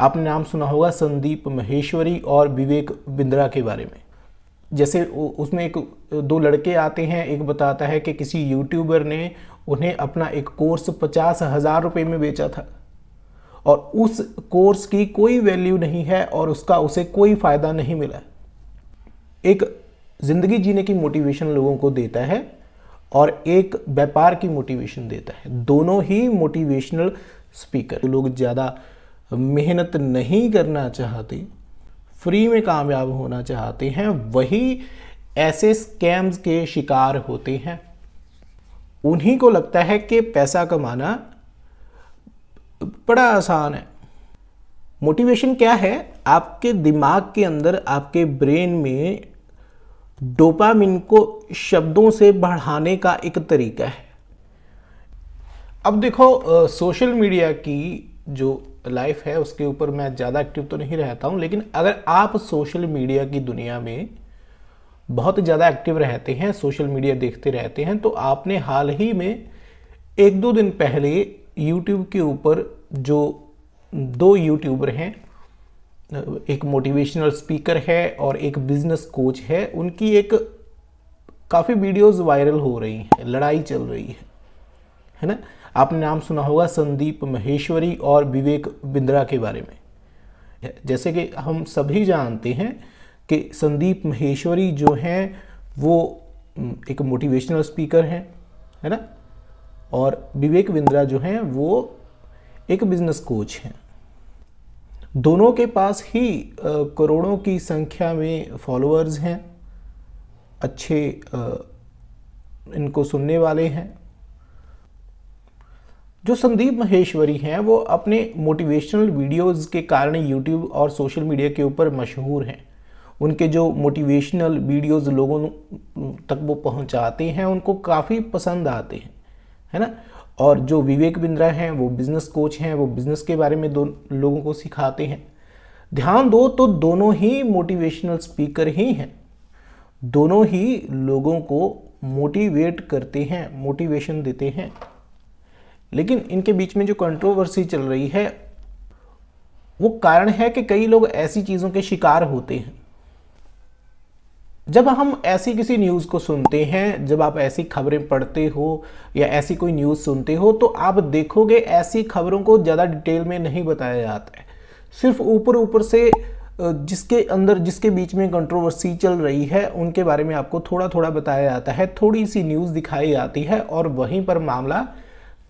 आपने नाम सुना होगा संदीप महेश्वरी और विवेक बिंद्रा के बारे में जैसे उसमें एक दो लड़के आते हैं एक बताता है कि किसी यूट्यूबर ने उन्हें अपना एक कोर्स पचास हज़ार रुपये में बेचा था और उस कोर्स की कोई वैल्यू नहीं है और उसका उसे कोई फ़ायदा नहीं मिला एक ज़िंदगी जीने की मोटिवेशन लोगों को देता है और एक व्यापार की मोटिवेशन देता है दोनों ही मोटिवेशनल स्पीकर लोग ज़्यादा मेहनत नहीं करना चाहते फ्री में कामयाब होना चाहते हैं वही ऐसे स्कैम्स के शिकार होते हैं उन्हीं को लगता है कि पैसा कमाना बड़ा आसान है मोटिवेशन क्या है आपके दिमाग के अंदर आपके ब्रेन में डोपामिन को शब्दों से बढ़ाने का एक तरीका है अब देखो सोशल मीडिया की जो लाइफ है उसके ऊपर मैं ज़्यादा एक्टिव तो नहीं रहता हूँ लेकिन अगर आप सोशल मीडिया की दुनिया में बहुत ज़्यादा एक्टिव रहते हैं सोशल मीडिया देखते रहते हैं तो आपने हाल ही में एक दो दिन पहले यूट्यूब के ऊपर जो दो यूट्यूबर हैं एक मोटिवेशनल स्पीकर है और एक बिजनेस कोच है उनकी एक काफ़ी वीडियोस वायरल हो रही हैं लड़ाई चल रही है है ना आपने नाम सुना होगा संदीप महेश्वरी और विवेक बिंद्रा के बारे में जैसे कि हम सभी जानते हैं कि संदीप महेश्वरी जो हैं वो एक मोटिवेशनल स्पीकर हैं है ना और विवेक बिंद्रा जो हैं वो एक बिजनेस कोच हैं दोनों के पास ही करोड़ों की संख्या में फॉलोअर्स हैं अच्छे इनको सुनने वाले हैं जो संदीप महेश्वरी हैं वो अपने मोटिवेशनल वीडियोस के कारण यूट्यूब और सोशल मीडिया के ऊपर मशहूर हैं उनके जो मोटिवेशनल वीडियोस लोगों तक वो पहुंचाते हैं उनको काफ़ी पसंद आते हैं है ना और जो विवेक बिंद्रा हैं वो बिज़नेस कोच हैं वो बिज़नेस के बारे में दो लोगों को सिखाते हैं ध्यान दो तो दोनों ही मोटिवेशनल स्पीकर ही हैं दोनों ही लोगों को मोटिवेट करते हैं मोटिवेशन देते हैं लेकिन इनके बीच में जो कंट्रोवर्सी चल रही है वो कारण है कि कई लोग ऐसी चीज़ों के शिकार होते हैं जब हम ऐसी किसी न्यूज़ को सुनते हैं जब आप ऐसी खबरें पढ़ते हो या ऐसी कोई न्यूज़ सुनते हो तो आप देखोगे ऐसी खबरों को ज़्यादा डिटेल में नहीं बताया जाता है सिर्फ ऊपर ऊपर से जिसके अंदर जिसके बीच में कंट्रोवर्सी चल रही है उनके बारे में आपको थोड़ा थोड़ा बताया जाता है थोड़ी सी न्यूज़ दिखाई जाती है और वहीं पर मामला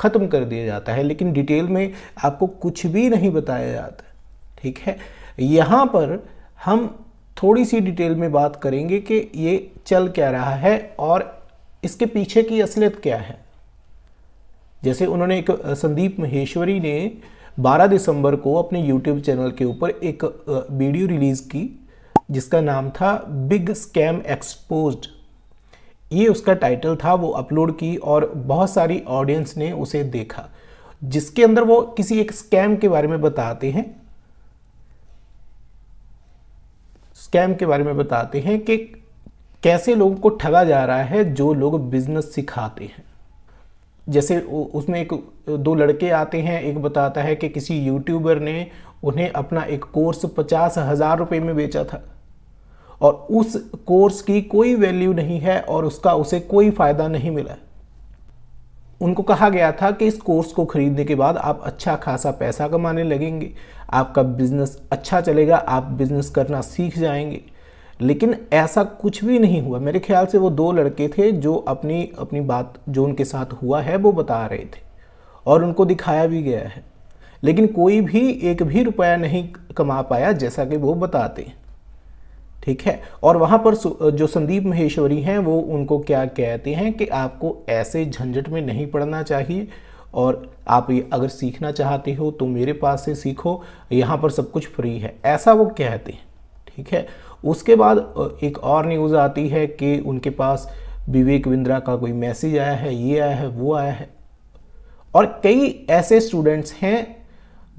ख़त्म कर दिया जाता है लेकिन डिटेल में आपको कुछ भी नहीं बताया जाता ठीक है यहाँ पर हम थोड़ी सी डिटेल में बात करेंगे कि ये चल क्या रहा है और इसके पीछे की असलियत क्या है जैसे उन्होंने एक संदीप महेश्वरी ने 12 दिसंबर को अपने YouTube चैनल के ऊपर एक वीडियो रिलीज़ की जिसका नाम था बिग स्कैम एक्सपोज्ड ये उसका टाइटल था वो अपलोड की और बहुत सारी ऑडियंस ने उसे देखा जिसके अंदर वो किसी एक स्कैम के बारे में बताते हैं स्कैम के बारे में बताते हैं कि कैसे लोगों को ठगा जा रहा है जो लोग बिजनेस सिखाते हैं जैसे उसमें एक दो लड़के आते हैं एक बताता है कि किसी यूट्यूबर ने उन्हें अपना एक कोर्स पचास हज़ार रुपये में बेचा था और उस कोर्स की कोई वैल्यू नहीं है और उसका उसे कोई फ़ायदा नहीं मिला उनको कहा गया था कि इस कोर्स को ख़रीदने के बाद आप अच्छा खासा पैसा कमाने लगेंगे आपका बिज़नेस अच्छा चलेगा आप बिज़नेस करना सीख जाएंगे लेकिन ऐसा कुछ भी नहीं हुआ मेरे ख्याल से वो दो लड़के थे जो अपनी अपनी बात जो उनके साथ हुआ है वो बता रहे थे और उनको दिखाया भी गया है लेकिन कोई भी एक भी रुपया नहीं कमा पाया जैसा कि वो बताते हैं ठीक है और वहाँ पर जो संदीप महेश्वरी हैं वो उनको क्या कहते हैं कि आपको ऐसे झंझट में नहीं पड़ना चाहिए और आप ये अगर सीखना चाहते हो तो मेरे पास से सीखो यहाँ पर सब कुछ फ्री है ऐसा वो कहते हैं ठीक है उसके बाद एक और न्यूज़ आती है कि उनके पास विवेक बिंद्रा का कोई मैसेज आया है ये आया है वो आया है और कई ऐसे स्टूडेंट्स हैं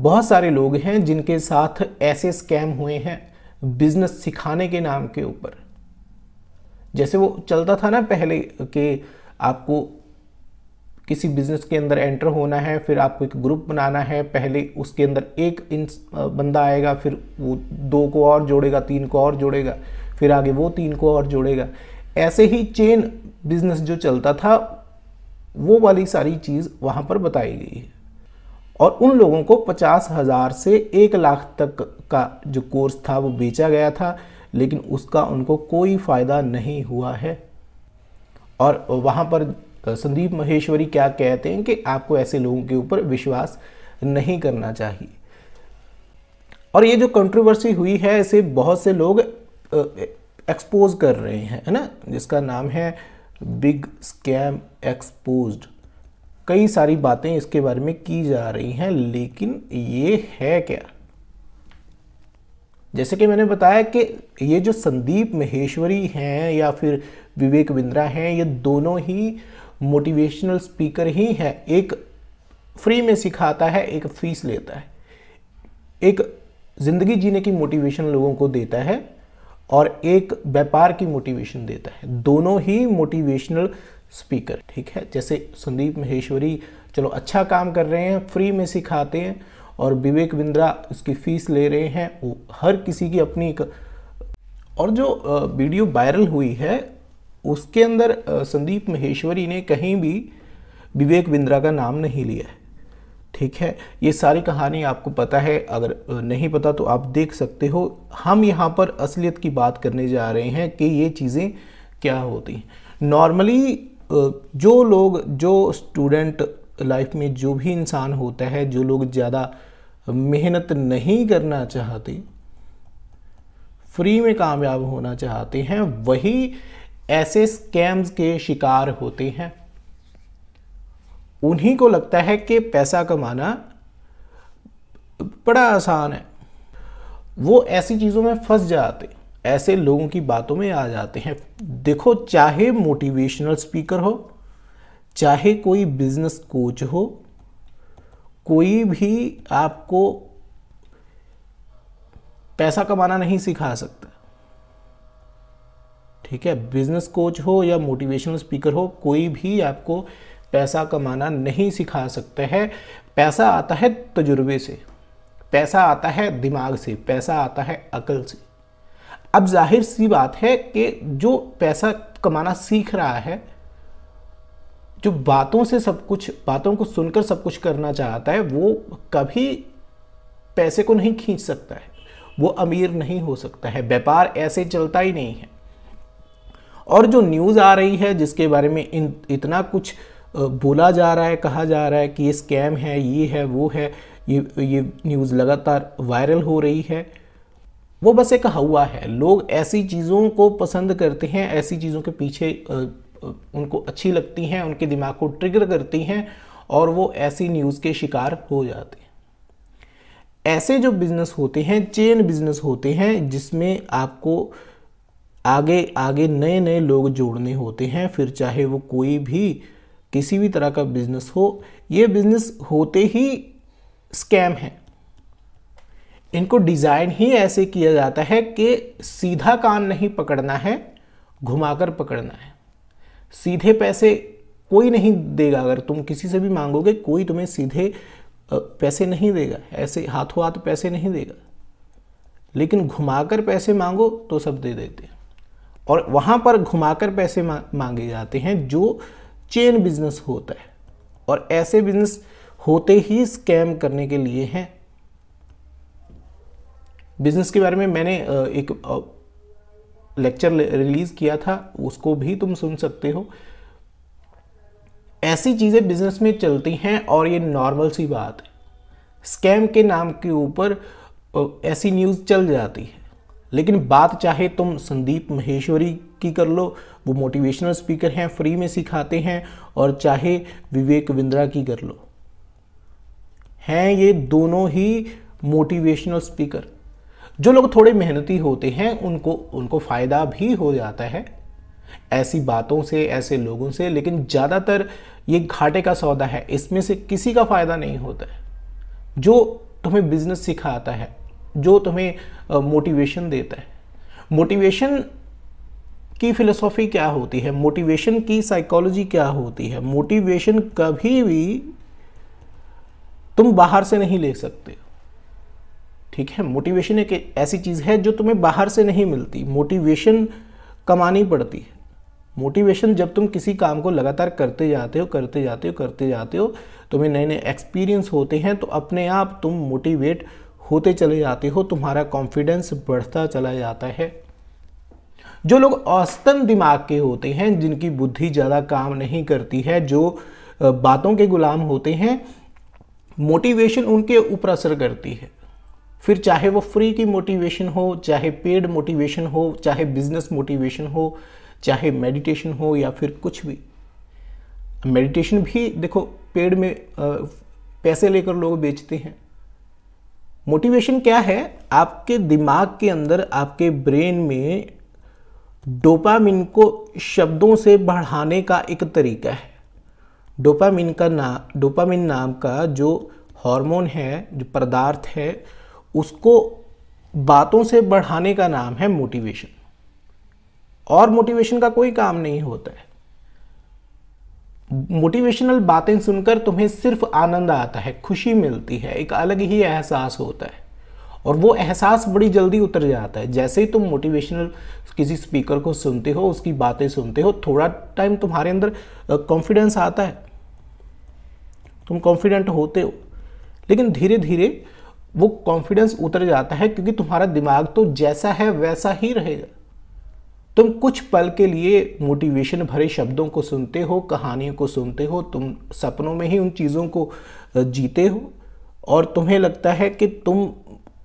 बहुत सारे लोग हैं जिनके साथ ऐसे स्कैम हुए हैं बिजनेस सिखाने के नाम के ऊपर जैसे वो चलता था ना पहले के आपको किसी बिजनेस के अंदर एंटर होना है फिर आपको एक ग्रुप बनाना है पहले उसके अंदर एक बंदा आएगा फिर वो दो को और जोड़ेगा तीन को और जोड़ेगा फिर आगे वो तीन को और जोड़ेगा ऐसे ही चेन बिजनेस जो चलता था वो वाली सारी चीज़ वहाँ पर बताई गई है और उन लोगों को पचास हज़ार से एक लाख तक का जो कोर्स था वो बेचा गया था लेकिन उसका उनको कोई फ़ायदा नहीं हुआ है और वहाँ पर संदीप महेश्वरी क्या कहते हैं कि आपको ऐसे लोगों के ऊपर विश्वास नहीं करना चाहिए और ये जो कंट्रोवर्सी हुई है इसे बहुत से लोग एक्सपोज कर रहे हैं है ना जिसका नाम है बिग स्कैम एक्सपोज्ड कई सारी बातें इसके बारे में की जा रही हैं लेकिन ये है क्या जैसे कि मैंने बताया कि ये जो संदीप महेश्वरी हैं या फिर विवेक बिंद्रा हैं ये दोनों ही मोटिवेशनल स्पीकर ही हैं एक फ्री में सिखाता है एक फीस लेता है एक ज़िंदगी जीने की मोटिवेशन लोगों को देता है और एक व्यापार की मोटिवेशन देता है दोनों ही मोटिवेशनल स्पीकर ठीक है जैसे संदीप महेश्वरी चलो अच्छा काम कर रहे हैं फ्री में सिखाते हैं और विवेक बिंद्रा उसकी फीस ले रहे हैं वो हर किसी की अपनी एक और जो वीडियो वायरल हुई है उसके अंदर संदीप महेश्वरी ने कहीं भी विवेक बिंद्रा का नाम नहीं लिया है ठीक है ये सारी कहानी आपको पता है अगर नहीं पता तो आप देख सकते हो हम यहाँ पर असलियत की बात करने जा रहे हैं कि ये चीज़ें क्या होती हैं नॉर्मली जो लोग जो स्टूडेंट लाइफ में जो भी इंसान होता है जो लोग ज़्यादा मेहनत नहीं करना चाहते फ्री में कामयाब होना चाहते हैं वही ऐसे स्कैम्स के शिकार होते हैं उन्हीं को लगता है कि पैसा कमाना बड़ा आसान है वो ऐसी चीज़ों में फंस जाते ऐसे लोगों की बातों में आ जाते हैं देखो चाहे मोटिवेशनल स्पीकर हो चाहे कोई बिजनेस कोच हो कोई भी आपको पैसा कमाना नहीं सिखा सकता ठीक है बिजनेस कोच हो या मोटिवेशनल स्पीकर हो कोई भी आपको पैसा कमाना नहीं सिखा सकता है पैसा आता है तजुर्बे से पैसा आता है दिमाग से पैसा आता है अकल से अब जाहिर सी बात है कि जो पैसा कमाना सीख रहा है जो बातों से सब कुछ बातों को सुनकर सब कुछ करना चाहता है वो कभी पैसे को नहीं खींच सकता है वो अमीर नहीं हो सकता है व्यापार ऐसे चलता ही नहीं है और जो न्यूज़ आ रही है जिसके बारे में इन इतना कुछ बोला जा रहा है कहा जा रहा है कि ये स्कैम है ये है वो है ये ये न्यूज़ लगातार वायरल हो रही है वो बस एक हवा है लोग ऐसी चीज़ों को पसंद करते हैं ऐसी चीज़ों के पीछे उनको अच्छी लगती हैं उनके दिमाग को ट्रिगर करती हैं और वो ऐसी न्यूज़ के शिकार हो जाते हैं ऐसे जो बिज़नेस होते हैं चेन बिज़नेस होते हैं जिसमें आपको आगे आगे नए नए लोग जोड़ने होते हैं फिर चाहे वो कोई भी किसी भी तरह का बिज़नेस हो ये बिज़नेस होते ही स्कैम है इनको डिज़ाइन ही ऐसे किया जाता है कि सीधा कान नहीं पकड़ना है घुमाकर पकड़ना है सीधे पैसे कोई नहीं देगा अगर तुम किसी से भी मांगोगे कोई तुम्हें सीधे पैसे नहीं देगा ऐसे हाथों हाथ पैसे नहीं देगा लेकिन घुमाकर पैसे मांगो तो सब दे देते हैं और वहाँ पर घुमाकर पैसे मांगे जाते हैं जो चेन बिजनेस होता है और ऐसे बिजनेस होते ही स्कैम करने के लिए हैं बिजनेस के बारे में मैंने एक लेक्चर रिलीज़ किया था उसको भी तुम सुन सकते हो ऐसी चीज़ें बिजनेस में चलती हैं और ये नॉर्मल सी बात है स्कैम के नाम के ऊपर ऐसी न्यूज़ चल जाती है लेकिन बात चाहे तुम संदीप महेश्वरी की कर लो वो मोटिवेशनल स्पीकर हैं फ्री में सिखाते हैं और चाहे विवेक विंद्रा की कर लो हैं ये दोनों ही मोटिवेशनल स्पीकर जो लोग थोड़े मेहनती होते हैं उनको उनको फ़ायदा भी हो जाता है ऐसी बातों से ऐसे लोगों से लेकिन ज़्यादातर ये घाटे का सौदा है इसमें से किसी का फ़ायदा नहीं होता है जो तुम्हें बिजनेस सिखाता है जो तुम्हें मोटिवेशन देता है मोटिवेशन की फिलोसॉफी क्या होती है मोटिवेशन की साइकोलॉजी क्या होती है मोटिवेशन कभी भी तुम बाहर से नहीं ले सकते ठीक है मोटिवेशन एक ऐसी चीज़ है जो तुम्हें बाहर से नहीं मिलती मोटिवेशन कमानी पड़ती है मोटिवेशन जब तुम किसी काम को लगातार करते जाते हो करते जाते हो करते जाते हो तुम्हें नए नए एक्सपीरियंस होते हैं तो अपने आप तुम मोटिवेट होते चले जाते हो तुम्हारा कॉन्फिडेंस बढ़ता चला जाता है जो लोग औसतन दिमाग के होते हैं जिनकी बुद्धि ज़्यादा काम नहीं करती है जो बातों के गुलाम होते हैं मोटिवेशन उनके ऊपर असर करती है फिर चाहे वो फ्री की मोटिवेशन हो चाहे पेड मोटिवेशन हो चाहे बिजनेस मोटिवेशन हो चाहे मेडिटेशन हो या फिर कुछ भी मेडिटेशन भी देखो पेड में पैसे लेकर लोग बेचते हैं मोटिवेशन क्या है आपके दिमाग के अंदर आपके ब्रेन में डोपामिन को शब्दों से बढ़ाने का एक तरीका है डोपामिन का नाम डोपामिन नाम का जो हार्मोन है जो पदार्थ है उसको बातों से बढ़ाने का नाम है मोटिवेशन और मोटिवेशन का कोई काम नहीं होता है मोटिवेशनल बातें सुनकर तुम्हें सिर्फ आनंद आता है खुशी मिलती है एक अलग ही एहसास होता है और वो एहसास बड़ी जल्दी उतर जाता है जैसे ही तुम मोटिवेशनल किसी स्पीकर को सुनते हो उसकी बातें सुनते हो थोड़ा टाइम तुम्हारे अंदर कॉन्फिडेंस आता है तुम कॉन्फिडेंट होते हो लेकिन धीरे धीरे वो कॉन्फिडेंस उतर जाता है क्योंकि तुम्हारा दिमाग तो जैसा है वैसा ही रहेगा तुम कुछ पल के लिए मोटिवेशन भरे शब्दों को सुनते हो कहानियों को सुनते हो तुम सपनों में ही उन चीज़ों को जीते हो और तुम्हें लगता है कि तुम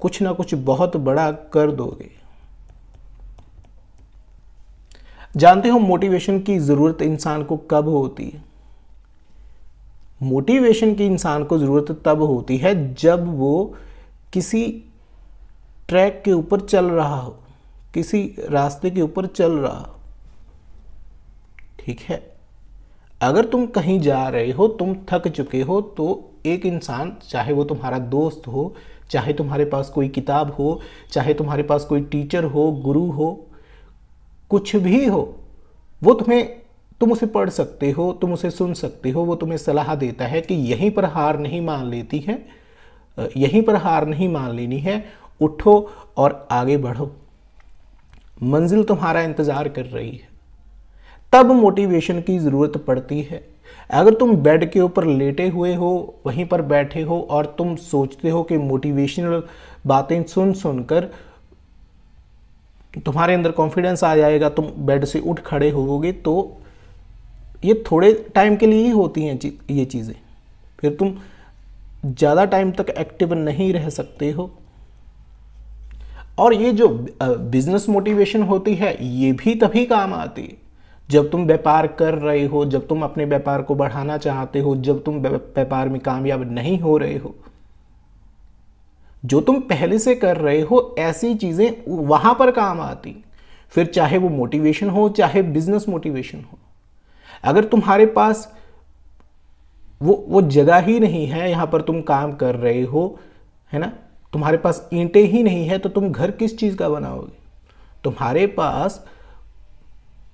कुछ ना कुछ बहुत बड़ा कर दोगे जानते हो मोटिवेशन की ज़रूरत इंसान को कब होती है मोटिवेशन की इंसान को ज़रूरत तब होती है जब वो किसी ट्रैक के ऊपर चल रहा हो किसी रास्ते के ऊपर चल रहा हो ठीक है अगर तुम कहीं जा रहे हो तुम थक चुके हो तो एक इंसान चाहे वो तुम्हारा दोस्त हो चाहे तुम्हारे पास कोई किताब हो चाहे तुम्हारे पास कोई टीचर हो गुरु हो कुछ भी हो वो तुम्हें तुम उसे पढ़ सकते हो तुम उसे सुन सकते हो वो तुम्हें सलाह देता है कि यहीं पर हार नहीं मान लेती है यहीं पर हार नहीं मान लेनी है उठो और आगे बढ़ो मंजिल तुम्हारा इंतज़ार कर रही है तब मोटिवेशन की ज़रूरत पड़ती है अगर तुम बेड के ऊपर लेटे हुए हो वहीं पर बैठे हो और तुम सोचते हो कि मोटिवेशनल बातें सुन सुनकर तुम्हारे अंदर कॉन्फिडेंस आ जाएगा तुम बेड से उठ खड़े होोगे तो ये थोड़े टाइम के लिए ही होती हैं ये चीज़ें फिर तुम ज़्यादा टाइम तक एक्टिव नहीं रह सकते हो और ये जो बिजनेस मोटिवेशन होती है ये भी तभी काम आती है जब तुम व्यापार कर रहे हो जब तुम अपने व्यापार को बढ़ाना चाहते हो जब तुम व्यापार में कामयाब नहीं हो रहे हो जो तुम पहले से कर रहे हो ऐसी चीज़ें वहां पर काम आती फिर चाहे वो मोटिवेशन हो चाहे बिजनेस मोटिवेशन हो अगर तुम्हारे पास वो वो जगह ही नहीं है यहाँ पर तुम काम कर रहे हो है ना तुम्हारे पास ईंटे ही नहीं है तो तुम घर किस चीज़ का बनाओगे तुम्हारे पास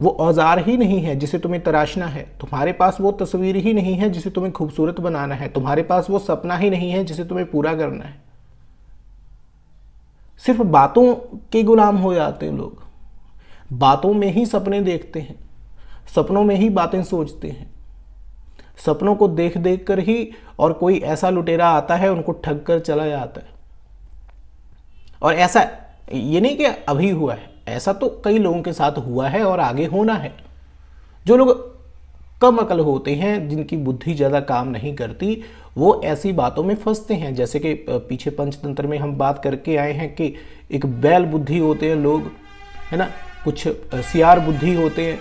वो औजार ही नहीं है जिसे तुम्हें तराशना है तुम्हारे पास वो तस्वीर ही नहीं है जिसे तुम्हें खूबसूरत बनाना है तुम्हारे पास वो सपना ही नहीं है जिसे तुम्हें पूरा करना है सिर्फ बातों के गुलाम हो जाते हैं लोग बातों में ही सपने देखते हैं सपनों में ही बातें सोचते हैं सपनों को देख देख कर ही और कोई ऐसा लुटेरा आता है उनको ठग कर चला जाता है और ऐसा ये नहीं कि अभी हुआ है ऐसा तो कई लोगों के साथ हुआ है और आगे होना है जो लोग कम अकल होते हैं जिनकी बुद्धि ज़्यादा काम नहीं करती वो ऐसी बातों में फंसते हैं जैसे कि पीछे पंचतंत्र में हम बात करके आए हैं कि एक बैल बुद्धि होते हैं लोग है ना कुछ सियार बुद्धि होते हैं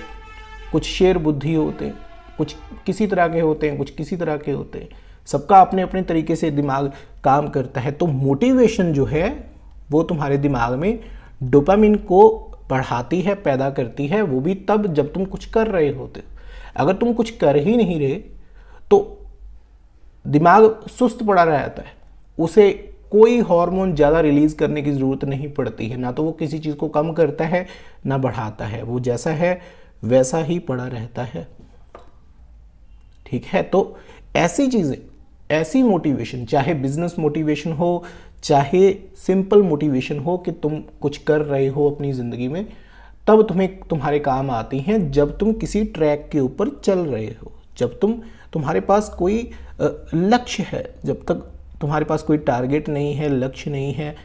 कुछ शेर बुद्धि होते हैं कुछ किसी तरह के होते हैं कुछ किसी तरह के होते हैं सबका अपने अपने तरीके से दिमाग काम करता है तो मोटिवेशन जो है वो तुम्हारे दिमाग में डोपामिन को बढ़ाती है पैदा करती है वो भी तब जब तुम कुछ कर रहे होते अगर तुम कुछ कर ही नहीं रहे तो दिमाग सुस्त पड़ा रहता है उसे कोई हार्मोन ज़्यादा रिलीज़ करने की ज़रूरत नहीं पड़ती है ना तो वो किसी चीज़ को कम करता है ना बढ़ाता है वो जैसा है वैसा ही पड़ा रहता है ठीक है तो ऐसी चीज़ें ऐसी मोटिवेशन चाहे बिजनेस मोटिवेशन हो चाहे सिंपल मोटिवेशन हो कि तुम कुछ कर रहे हो अपनी ज़िंदगी में तब तुम्हें तुम्हारे काम आती हैं जब तुम किसी ट्रैक के ऊपर चल रहे हो जब तुम तुम्हारे पास कोई लक्ष्य है जब तक तुम्हारे पास कोई टारगेट नहीं है लक्ष्य नहीं है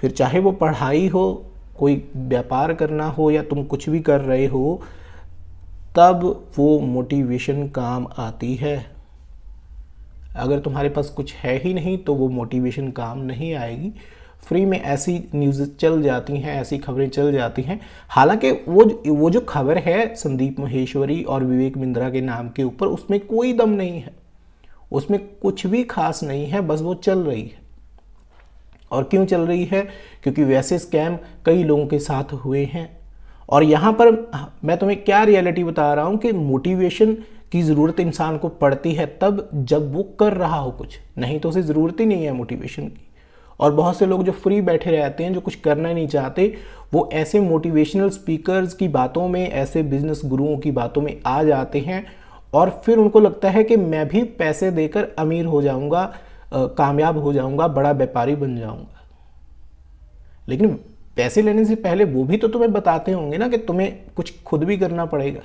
फिर चाहे वो पढ़ाई हो कोई व्यापार करना हो या तुम कुछ भी कर रहे हो तब वो मोटिवेशन काम आती है अगर तुम्हारे पास कुछ है ही नहीं तो वो मोटिवेशन काम नहीं आएगी फ्री में ऐसी न्यूज़ चल जाती हैं ऐसी खबरें चल जाती हैं हालांकि वो वो जो खबर है संदीप महेश्वरी और विवेक मिंद्रा के नाम के ऊपर उसमें कोई दम नहीं है उसमें कुछ भी खास नहीं है बस वो चल रही है और क्यों चल रही है क्योंकि वैसे स्कैम कई लोगों के साथ हुए हैं और यहाँ पर मैं तुम्हें क्या रियलिटी बता रहा हूँ कि मोटिवेशन की ज़रूरत इंसान को पड़ती है तब जब वो कर रहा हो कुछ नहीं तो उसे ज़रूरत ही नहीं है मोटिवेशन की और बहुत से लोग जो फ्री बैठे रहते हैं जो कुछ करना नहीं चाहते वो ऐसे मोटिवेशनल स्पीकर्स की बातों में ऐसे बिजनेस गुरुओं की बातों में आ जाते हैं और फिर उनको लगता है कि मैं भी पैसे देकर अमीर हो जाऊंगा कामयाब हो जाऊंगा बड़ा व्यापारी बन जाऊंगा लेकिन पैसे लेने से पहले वो भी तो तुम्हें बताते होंगे ना कि तुम्हें कुछ खुद भी करना पड़ेगा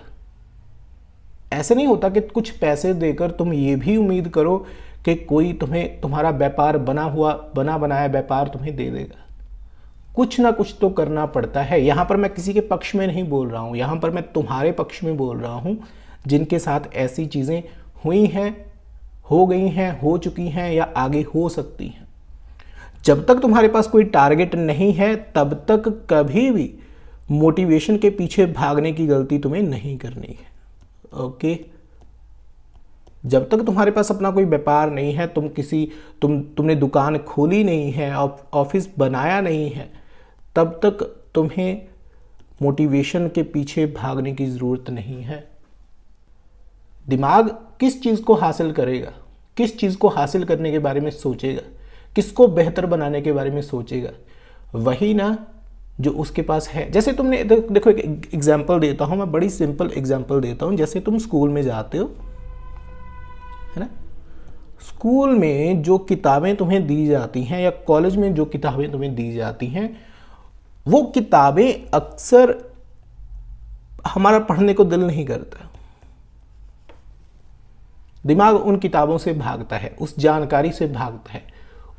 ऐसे नहीं होता कि कुछ पैसे देकर तुम ये भी उम्मीद करो कि कोई तुम्हें तुम्हारा व्यापार बना हुआ बना बनाया व्यापार तुम्हें दे देगा कुछ ना कुछ तो करना पड़ता है यहाँ पर मैं किसी के पक्ष में नहीं बोल रहा हूँ यहाँ पर मैं तुम्हारे पक्ष में बोल रहा हूँ जिनके साथ ऐसी चीज़ें हुई हैं हो गई हैं हो चुकी हैं या आगे हो सकती हैं जब तक तुम्हारे पास कोई टारगेट नहीं है तब तक कभी भी मोटिवेशन के पीछे भागने की गलती तुम्हें नहीं करनी है ओके जब तक तुम्हारे पास अपना कोई व्यापार नहीं है तुम किसी तुम तुमने दुकान खोली नहीं है ऑफिस बनाया नहीं है तब तक तुम्हें मोटिवेशन के पीछे भागने की ज़रूरत नहीं है दिमाग किस चीज़ को हासिल करेगा किस चीज़ को हासिल करने के बारे में सोचेगा किसको बेहतर बनाने के बारे में सोचेगा वही ना जो उसके पास है जैसे तुमने देखो एक एग्जाम्पल देता हूँ मैं बड़ी सिंपल एग्जाम्पल देता हूँ जैसे तुम स्कूल में जाते हो है ना स्कूल में जो किताबें तुम्हें दी जाती हैं या कॉलेज में जो किताबें तुम्हें दी जाती हैं वो किताबें अक्सर हमारा पढ़ने को दिल नहीं करता दिमाग उन किताबों से भागता है उस जानकारी से भागता है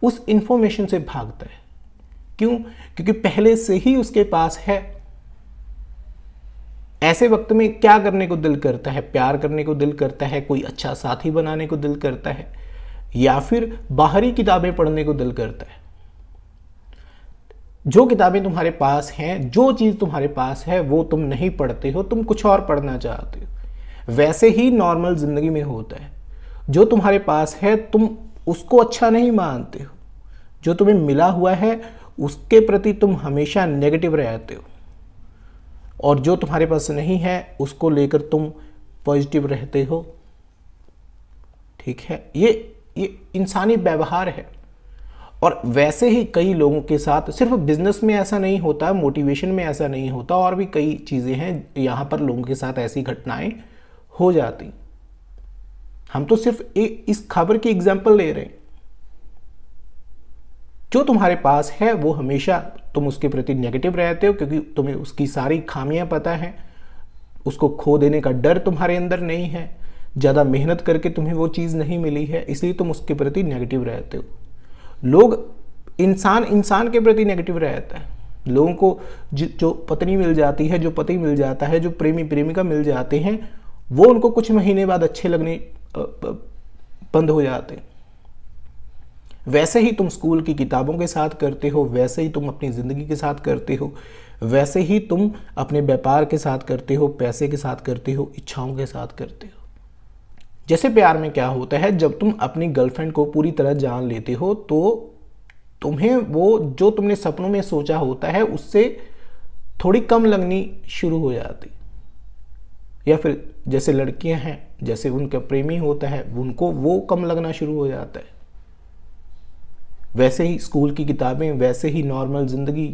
उस इंफॉर्मेशन से भागता है क्यों क्योंकि पहले से ही उसके पास है ऐसे वक्त में क्या करने को दिल करता है प्यार करने को दिल करता है कोई अच्छा साथी बनाने को दिल करता है या फिर बाहरी किताबें पढ़ने को दिल करता है जो किताबें तुम्हारे पास हैं जो चीज़ तुम्हारे पास है वो तुम नहीं पढ़ते हो तुम कुछ और पढ़ना चाहते हो वैसे ही नॉर्मल ज़िंदगी में होता है जो तुम्हारे पास है तुम उसको अच्छा नहीं मानते हो जो तुम्हें मिला हुआ है उसके प्रति तुम हमेशा नेगेटिव रहते हो और जो तुम्हारे पास नहीं है उसको लेकर तुम पॉजिटिव रहते हो ठीक है ये ये इंसानी व्यवहार है और वैसे ही कई लोगों के साथ सिर्फ बिजनेस में ऐसा नहीं होता मोटिवेशन में ऐसा नहीं होता और भी कई चीज़ें हैं यहाँ पर लोगों के साथ ऐसी घटनाएं हो जाती हम तो सिर्फ ए, इस खबर की एग्जाम्पल ले रहे हैं जो तुम्हारे पास है वो हमेशा तुम उसके प्रति नेगेटिव रहते हो क्योंकि तुम्हें उसकी सारी खामियां पता है उसको खो देने का डर तुम्हारे अंदर नहीं है ज़्यादा मेहनत करके तुम्हें वो चीज़ नहीं मिली है इसलिए तुम उसके प्रति नेगेटिव रहते हो लोग इंसान इंसान के प्रति नेगेटिव रहता है लोगों को जो पत्नी मिल जाती है जो पति मिल जाता है जो प्रेमी प्रेमिका मिल जाते हैं वो उनको कुछ महीने बाद अच्छे लगने बंद हो जाते हैं वैसे ही तुम स्कूल की किताबों के साथ करते हो वैसे ही तुम अपनी ज़िंदगी के साथ करते हो वैसे ही तुम अपने व्यापार के साथ करते हो पैसे के साथ करते हो इच्छाओं के साथ करते हो जैसे प्यार में क्या होता है जब तुम अपनी गर्लफ्रेंड को पूरी तरह जान लेते हो तो तुम्हें वो जो तुमने सपनों में सोचा होता है उससे थोड़ी कम लगनी शुरू हो जाती या फिर जैसे लड़कियां हैं जैसे उनका प्रेमी होता है उनको वो कम लगना शुरू हो जाता है वैसे ही स्कूल की किताबें वैसे ही नॉर्मल ज़िंदगी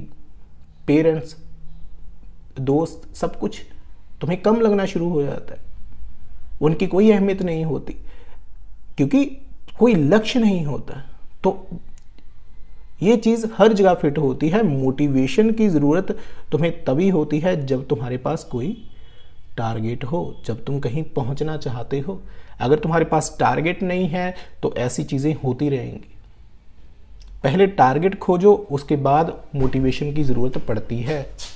पेरेंट्स दोस्त सब कुछ तुम्हें कम लगना शुरू हो जाता है उनकी कोई अहमियत नहीं होती क्योंकि कोई लक्ष्य नहीं होता तो ये चीज़ हर जगह फिट होती है मोटिवेशन की ज़रूरत तुम्हें तभी होती है जब तुम्हारे पास कोई टारगेट हो जब तुम कहीं पहुंचना चाहते हो अगर तुम्हारे पास टारगेट नहीं है तो ऐसी चीज़ें होती रहेंगी पहले टारगेट खोजो उसके बाद मोटिवेशन की ज़रूरत पड़ती है